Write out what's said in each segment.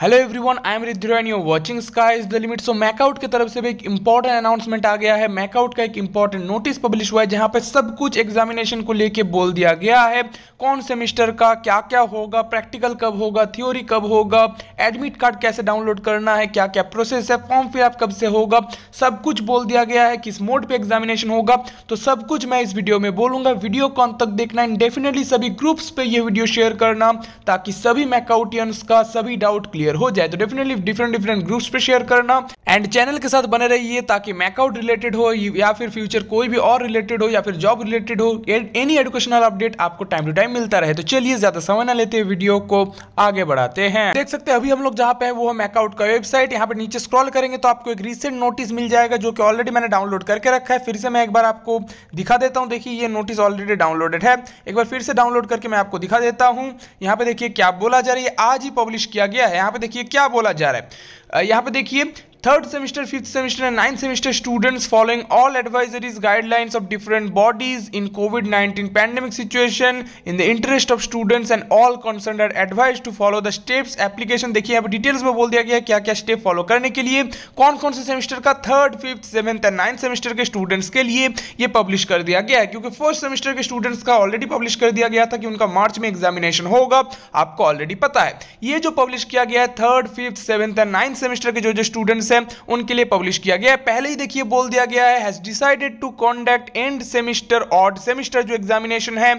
hello everyone I am Ridra and you watching sky is the limit so मैकआउट की तरफ से भी एक इंपॉर्टेंट अनाउंसमेंट आ गया है मैकआउट का एक इंपॉर्टेंट नोटिस पब्लिश हुआ है जहां पे सब कुछ एग्जामिनेशन को लेके बोल दिया गया है कौन सेमिस्टर का क्या क्या होगा प्रैक्टिकल कब होगा थ्योरी कब होगा एडमिट कार्ड कैसे डाउनलोड करना है क्या क्या प्रोसेस है फॉर्म फिलअप कब से होगा सब कुछ बोल दिया गया है किस मोड पर एग्जामिनेशन होगा तो सब कुछ मैं इस वीडियो में बोलूंगा वीडियो कौन तक देखना एंड डेफिनेटली सभी ग्रुप्स पर यह वीडियो शेयर करना ताकि सभी मैकआउटियंस का सभी डाउट क्लियर क्लियर हो जाए तो डेफिनेटली डिफरेंट डिफरेंट ग्रुप्स पे शेयर करना एंड चैनल के साथ बने रहिए ताकि मैकआउट रिलेटेड हो या फिर फ्यूचर कोई भी और रिलेटेड हो या फिर जॉब रिलेटेड हो एनी एडुकेशनल अपडेट आपको टाइम टू टाइम मिलता रहे तो चलिए ज्यादा समय ना लेते वीडियो को आगे बढ़ाते हैं देख सकते हैं अभी हम लोग जहाँ पे है वो मैकआउट का वेबसाइट यहाँ पर नीचे स्क्रॉल करेंगे तो आपको एक रिसेंट नोटिस मिल जाएगा जो कि ऑलरेडी मैंने डाउनलोड करके रखा है फिर से मैं एक बार आपको दिखा देता हूँ देखिए ये नोटिस ऑलरेडी डाउनलोडेड है एक बार फिर से डाउनलोड करके मैं आपको दिखा देता हूँ यहाँ पे देखिए क्या बोला जा रही है आज ही पब्लिश किया गया है यहाँ पे देखिए क्या बोला जा रहा है यहाँ पे देखिए third semester fifth semester and ninth semester students following all advisories guidelines of different bodies in COVID nineteen pandemic situation in the interest of students and all concern are advise to follow the steps application देखिए अब details में बोल दिया गया क्या क्या step follow करने के लिए कौन कौन से सेमिस्टर का third fifth seventh and ninth semester के स्टूडेंट्स के लिए ये पब्लिश कर दिया गया है क्योंकि फर्स्ट सेमेस्टर के स्टूडेंट्स का ऑलरेडी पब्लिश कर दिया गया था कि उनका मार्च में एग्जामिनेशन होगा आपको ऑलरेडी पता है ये जो पब्लिश किया गया है third fifth seventh and ninth semester के जो जो स्टूडेंट्स है उनके लिए पब्लिश किया गया है पहले ही देखिए बोल दिया गया है has decided to conduct end semester odd semester जो एग्जामिनेशन है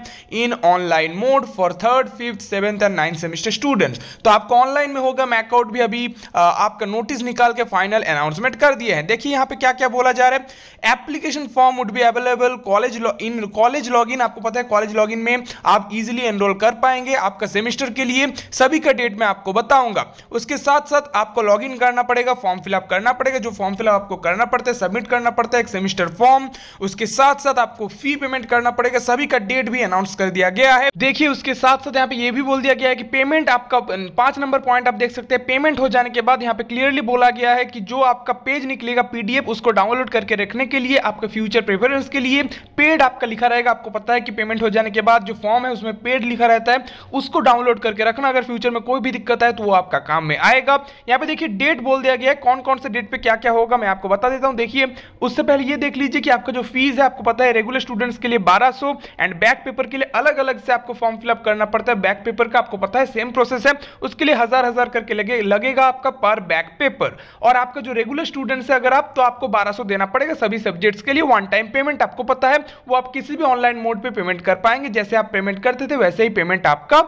in online mode for third fifth seventh and ninth semester students तो आपको ऑनलाइन में होगा मैकआउट भी अभी आ, आपका नोटिस निकाल के फाइनल अनाउंसमेंट कर दिए हैं देखिए यहाँ पे क्या क्या बोला जा रहा है application form would be available college in college log आपको पता है कॉलेज लॉग में आप इजिली एनरोल कर पाएंगे आपका सेमिस्टर के लिए सभी का डेट मैं आपको बताऊंगा उसके साथ साथ आपको लॉग करना पड़ेगा फॉर्म फिलअप आप करना पड़ेगा जो फॉर्म फिलअप आपको करना पड़ता है सबमिट करना पड़ता है एक सेमिस्टर फॉर्म उसके साथ साथ आपको फी पेमेंट करना पड़ेगा सभी का डेट भी अनाउंस कर दिया गया है देखिए उसके साथ साथ यहाँ पे ये भी बोल दिया गया है कि पेमेंट आपका पांच नंबर पॉइंट आप देख सकते हैं पेमेंट हो जाने के बाद यहाँ पे क्लियरली बोला गया है कि जो आपका पेज निकलेगा पीडीएफ उसको डाउनलोड करके रखने के लिए आपके फ्यूचर प्रेफरेंस के लिए पेड आपका लिखा रहेगा आपको पता है कि पेमेंट हो जाने के बाद जो फॉर्म है उसमें पेड लिखा रहता है उसको डाउनलोड करके रखना अगर फ्यूचर में कोई भी दिक्कत है तो वो आपका काम में आएगा यहाँ पे देखिए डेट बोल दिया गया है कौन कौन कौन से डेट पे क्या क्या होगा मैं आपको बता देता हूँ देखिए उससे पहले ये देख लीजिए कि आपका जो फीस है आपको पता है रेगुलर स्टूडेंट्स के लिए 1200 एंड बैक पेपर के लिए अलग अलग से आपको फॉर्म फिलअप करना पड़ता है बैक पेपर का आपको पता है सेम प्रोसेस है उसके लिए हजार हजार करके लगे लगेगा आपका पर बैक पेपर और आपका जो रेगुलर स्टूडेंट्स है अगर आप तो आपको बारह देना पड़ेगा सभी सब्जेक्ट्स के लिए वन टाइम पेमेंट आपको पता है वो आप किसी भी ऑनलाइन मोड पर पेमेंट कर पाएंगे जैसे आप पेमेंट करते थे वैसे ही पेमेंट आपका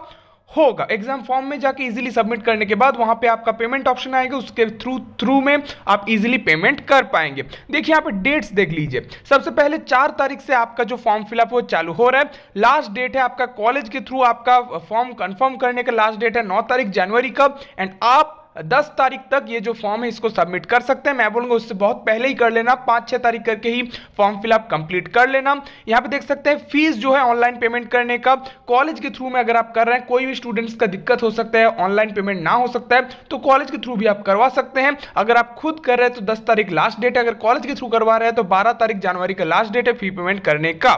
होगा एग्जाम फॉर्म में जाके इजीली सबमिट करने के बाद वहां पे आपका पेमेंट ऑप्शन आएगा उसके थ्रू थ्रू में आप इजीली पेमेंट कर पाएंगे देखिए यहाँ पे डेट्स देख लीजिए सबसे पहले चार तारीख से आपका जो फॉर्म फिलअप हो चालू हो रहा है लास्ट डेट है आपका कॉलेज के थ्रू आपका फॉर्म कंफर्म करने का लास्ट डेट है नौ तारीख जनवरी का एंड आप दस तारीख तक ये जो फॉर्म है इसको सबमिट कर सकते हैं मैं बोलूंगा उससे बहुत पहले ही कर लेना पांच छह तारीख करके ही फॉर्म फिलअप कंप्लीट कर लेना यहाँ पे देख सकते हैं फीस जो है ऑनलाइन पेमेंट करने का कॉलेज के थ्रू में अगर आप कर रहे हैं कोई भी स्टूडेंट्स का दिक्कत हो सकता है ऑनलाइन पेमेंट ना हो सकता है तो कॉलेज के थ्रू भी आप करवा सकते हैं अगर आप खुद कर रहे हैं तो दस तारीख लास्ट डेट है अगर कॉलेज के थ्रू करवा रहे हैं तो बारह तारीख जनवरी का लास्ट डेट है फी पेमेंट करने का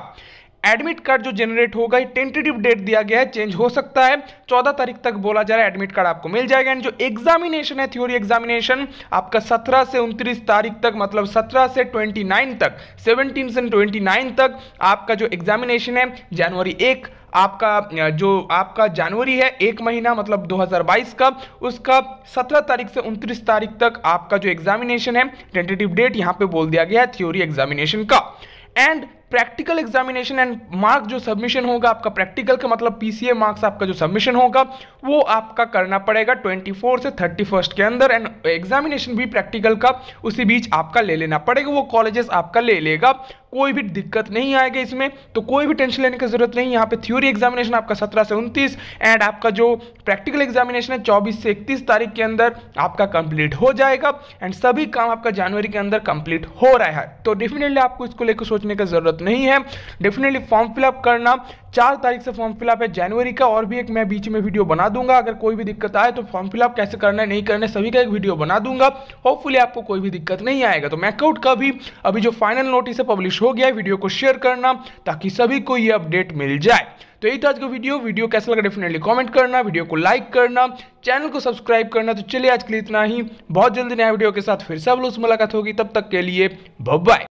एडमिट कार्ड जो जनरेट होगा ये टेंटेटिव डेट दिया गया है चेंज हो सकता है चौदह तारीख तक बोला जा रहा है एडमिट कार्ड आपको मिल जाएगा एंड जो एग्जामिनेशन है थ्योरी एग्जामिनेशन आपका सत्रह से उनतीस तारीख तक मतलब सत्रह से ट्वेंटी नाइन तक सेवनटीन से ट्वेंटी नाइन तक आपका जो एग्जामिनेशन है जनवरी एक आपका जो आपका जनवरी है एक महीना मतलब 2022 का उसका 17 तारीख से 29 तारीख तक आपका जो एग्जामिनेशन है टेंटेटिव डेट यहाँ पे बोल दिया गया है थ्योरी एग्जामिनेशन का and practical examination and mark जो सबमिशन होगा आपका प्रैक्टिकल का मतलब पीसीए मार्क्स आपका जो सबमिशन होगा वो आपका करना पड़ेगा 24 से 31 के अंदर एंड एग्जामिनेशन भी प्रैक्टिकल का उसी बीच आपका ले लेना पड़ेगा वो कॉलेजेस आपका ले लेगा कोई भी दिक्कत नहीं आएगी इसमें तो कोई भी टेंशन लेने की जरूरत नहीं यहाँ पे थ्योरी एग्जामिनेशन आपका 17 से 29 एंड आपका जो प्रैक्टिकल एग्जामिनेशन है 24 से 31 तारीख के अंदर आपका कंप्लीट हो जाएगा एंड सभी काम आपका जनवरी के अंदर कंप्लीट हो रहा है तो डेफिनेटली आपको इसको लेकर सोचने की जरूरत नहीं है डेफिनेटली फॉर्म फिलअप करना चार तारीख से फॉर्म फिलअप है जनवरी का और भी एक मैं बीच में वीडियो बना दूंगा अगर कोई भी दिक्कत आए तो फॉर्म फिलअप कैसे करना है नहीं करना है सभी का एक वीडियो बना दूंगा होपफुली आपको कोई भी दिक्कत नहीं आएगा तो मैकआउट का भी अभी जो फाइनल नोटिस है पब्लिश हो गया है वीडियो को शेयर करना ताकि सभी को ये अपडेट मिल जाए तो यही था आज का वीडियो वीडियो कैसा लगा डेफिनेटली कॉमेंट करना वीडियो को लाइक करना चैनल को सब्सक्राइब करना तो चलिए आज के लिए इतना ही बहुत जल्दी नया वीडियो के साथ फिर से अब लोग मुलाकात होगी तब तक के लिए बब बाय